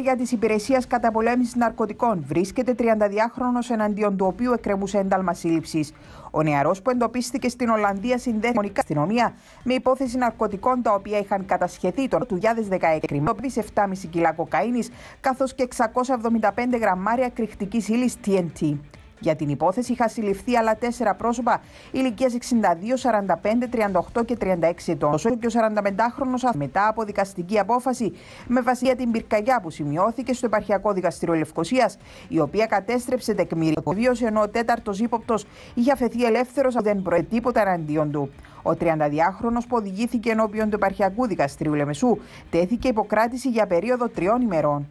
για της Υπηρεσίας Καταπολέμησης Ναρκωτικών βρίσκεται 32χρονο εναντίον του οποίου εκκρεμούσε ένταλμα σύλληψης. Ο νεαρός που εντοπίστηκε στην Ολλανδία συνδέθηκε με την αστυνομία με υπόθεση ναρκωτικών τα οποία είχαν κατασχεθεί το 2016 κρυμμένοι 7,5 κιλά κοκαίνης καθώς και 675 γραμμάρια κρυκτικής ύλης TNT. Για την υπόθεση είχα συλληφθεί άλλα τέσσερα πρόσωπα ηλικία 62, 45, 38 και 36 ετών. Όσο και ο 45χρονο μετά από δικαστική απόφαση με βασιλεία την πυρκαγιά που σημειώθηκε στο επαρχιακό δικαστήριο Λευκοσίας, η οποία κατέστρεψε Ο Βίωσε ενώ ο τέταρτος ύποπτος είχε αφαιθεί ελεύθερος, από δεν προετύπωτα εναντίον του. Ο 32χρονο που οδηγήθηκε ενώπιον του επαρχιακού δικαστηρίου Λεμεσού τέθηκε υποκράτηση για περίοδο τριών ημερών.